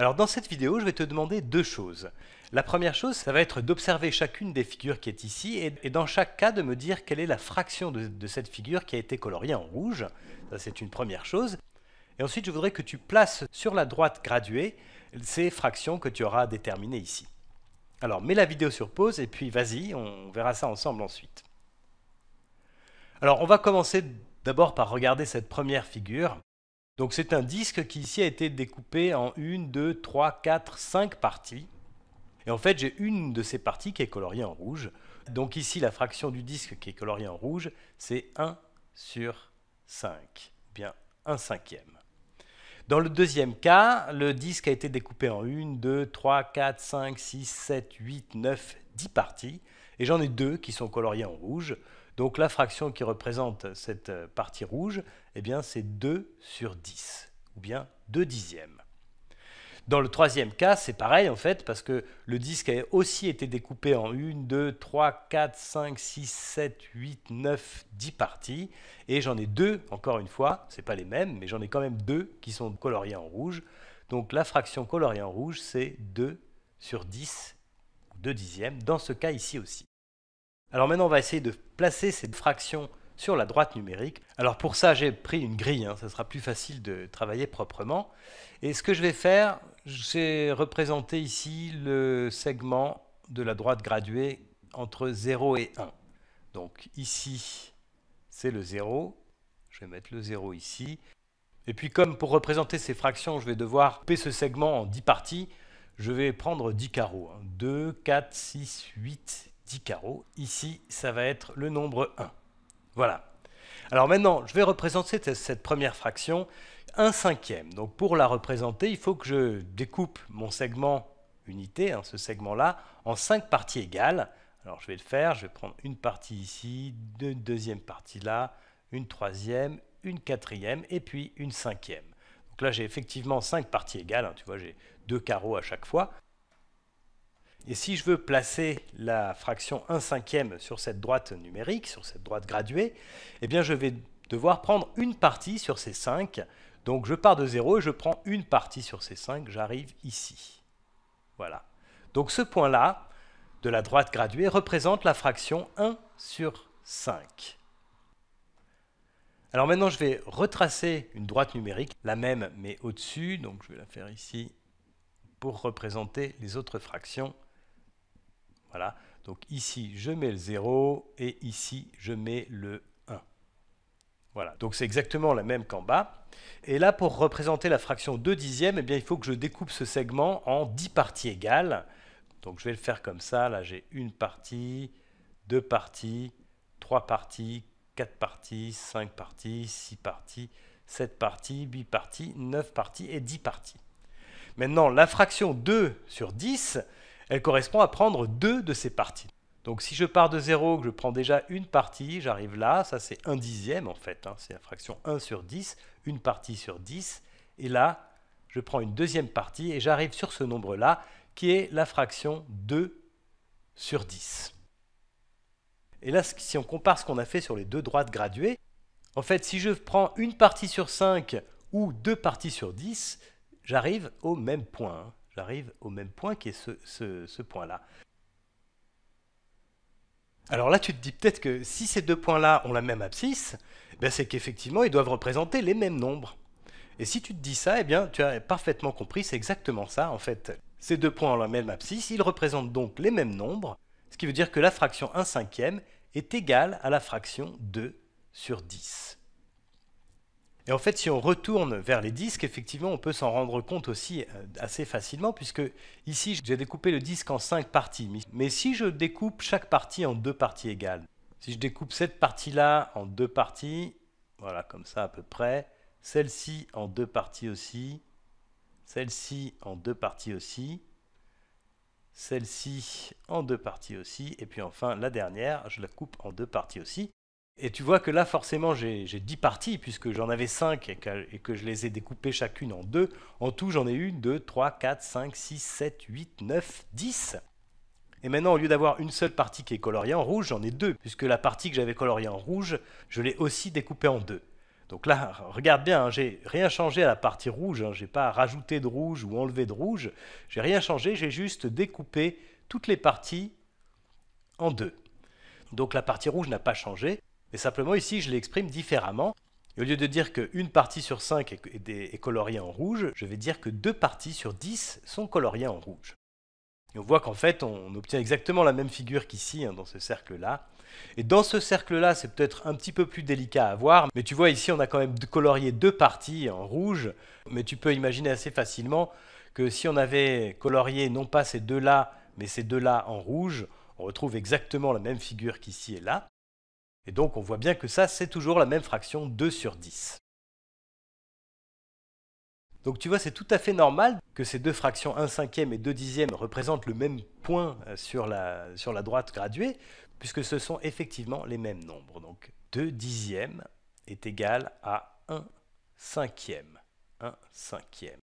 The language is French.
Alors dans cette vidéo, je vais te demander deux choses. La première chose, ça va être d'observer chacune des figures qui est ici et, dans chaque cas de me dire quelle est la fraction de, de cette figure qui a été coloriée en rouge. Ça c'est une première chose. Et ensuite, je voudrais que tu places sur la droite graduée ces fractions que tu auras déterminées ici. Alors mets la vidéo sur pause et puis vas-y, on verra ça ensemble ensuite. Alors on va commencer d'abord par regarder cette première figure. Donc c'est un disque qui ici a été découpé en 1 2, 3, 4, 5 parties. Et en fait, j'ai une de ces parties qui est coloriée en rouge. Donc ici, la fraction du disque qui est coloriée en rouge, c'est 1 sur 5, bien 1 cinquième. Dans le deuxième cas, le disque a été découpé en 1, 2, 3, 4, 5, 6, 7, 8, 9, 10 parties. Et j'en ai deux qui sont coloriées en rouge. Donc la fraction qui représente cette euh, partie rouge, eh bien c'est 2 sur 10, ou bien 2 dixièmes. Dans le troisième cas, c'est pareil en fait, parce que le disque a aussi été découpé en 1, 2, 3, 4, 5, 6, 7, 8, 9, 10 parties. Et j'en ai deux, encore une fois, ce pas les mêmes, mais j'en ai quand même deux qui sont coloriés en rouge. Donc la fraction coloriée en rouge, c'est 2 sur 10, 2 dixièmes, dans ce cas ici aussi. Alors maintenant, on va essayer de placer cette fraction sur la droite numérique. Alors pour ça, j'ai pris une grille, hein. ça sera plus facile de travailler proprement. Et ce que je vais faire, j'ai représenté ici le segment de la droite graduée entre 0 et 1. Donc ici, c'est le 0. Je vais mettre le 0 ici. Et puis comme pour représenter ces fractions, je vais devoir couper ce segment en 10 parties, je vais prendre 10 carreaux. 2, 4, 6, 8 10 carreaux. Ici, ça va être le nombre 1. Voilà. Alors maintenant, je vais représenter cette première fraction 1 cinquième. Donc pour la représenter, il faut que je découpe mon segment unité, hein, ce segment-là, en 5 parties égales. Alors je vais le faire, je vais prendre une partie ici, une deuxième partie là, une troisième, une quatrième et puis une cinquième. Donc là j'ai effectivement 5 parties égales, hein. tu vois j'ai deux carreaux à chaque fois. Et si je veux placer la fraction 1 cinquième sur cette droite numérique, sur cette droite graduée, eh bien je vais devoir prendre une partie sur ces 5. Donc je pars de 0 et je prends une partie sur ces 5, j'arrive ici. Voilà. Donc ce point-là, de la droite graduée, représente la fraction 1 sur 5. Alors maintenant, je vais retracer une droite numérique, la même mais au-dessus. Donc je vais la faire ici pour représenter les autres fractions voilà. Donc ici, je mets le 0 et ici, je mets le 1. Voilà, donc c'est exactement la même qu'en bas. Et là, pour représenter la fraction 2 dixièmes, eh bien, il faut que je découpe ce segment en 10 parties égales. Donc je vais le faire comme ça. Là, j'ai une partie, deux parties, trois parties, quatre parties, cinq parties, six parties, sept parties, huit parties, neuf parties et 10 parties. Maintenant, la fraction 2 sur 10, elle correspond à prendre deux de ces parties. Donc si je pars de 0, que je prends déjà une partie, j'arrive là, ça c'est 1 dixième en fait, hein. c'est la fraction 1 sur 10, une partie sur 10, et là, je prends une deuxième partie et j'arrive sur ce nombre-là, qui est la fraction 2 sur 10. Et là, si on compare ce qu'on a fait sur les deux droites graduées, en fait, si je prends une partie sur 5 ou deux parties sur 10, j'arrive au même point. Hein j'arrive au même point qui est ce, point-là. Alors là, tu te dis peut-être que si ces deux points-là ont la même abscisse, ben c'est qu'effectivement, ils doivent représenter les mêmes nombres. Et si tu te dis ça, eh bien, tu as parfaitement compris, c'est exactement ça en fait. Ces deux points ont la même abscisse, ils représentent donc les mêmes nombres, ce qui veut dire que la fraction 1 cinquième est égale à la fraction 2 sur 10. Et en fait, si on retourne vers les disques, effectivement, on peut s'en rendre compte aussi euh, assez facilement, puisque ici, j'ai découpé le disque en cinq parties. Mais si je découpe chaque partie en deux parties égales, si je découpe cette partie-là en deux parties, voilà, comme ça à peu près, celle-ci en deux parties aussi, celle-ci en deux parties aussi, celle-ci en deux parties aussi, et puis enfin la dernière, je la coupe en deux parties aussi. Et tu vois que là, forcément, j'ai 10 parties, puisque j'en avais 5 et que, je les ai découpées chacune en deux. En tout, j'en ai une, deux, 3, 4, 5, 6, 7, 8, 9, 10. Et maintenant, au lieu d'avoir une seule partie qui est coloriée en rouge, j'en ai deux, puisque la partie que j'avais coloriée en rouge, je l'ai aussi découpée en deux. Donc là, regarde bien, je hein, j'ai rien changé à la partie rouge, hein. Je n'ai pas rajouté de rouge ou enlevé de rouge, j'ai rien changé, j'ai juste découpé toutes les parties en deux. Donc la partie rouge n'a pas changé, mais simplement ici, je l'exprime différemment. au lieu de dire qu'une partie sur 5 est coloriée en rouge, je vais dire que deux parties sur 10 sont coloriées en rouge. Et on voit qu'en fait, on obtient exactement la même figure qu'ici, hein, dans ce cercle-là. Et dans ce cercle-là, c'est peut-être un petit peu plus délicat à voir, mais tu vois ici, on a quand même colorié deux parties en rouge, mais tu peux imaginer assez facilement que si on avait colorié non pas ces deux-là, mais ces deux-là en rouge, on retrouve exactement la même figure qu'ici et là. Et donc on voit bien que ça, c'est toujours la même fraction 2 sur 10. Donc tu vois, c'est tout à fait normal que ces deux fractions 1 cinquième et 2 dixième représentent le même point euh, sur la, droite graduée, puisque ce sont effectivement les mêmes nombres. Donc 2 dixièmes est égal à 1 cinquième. 1 cinquième.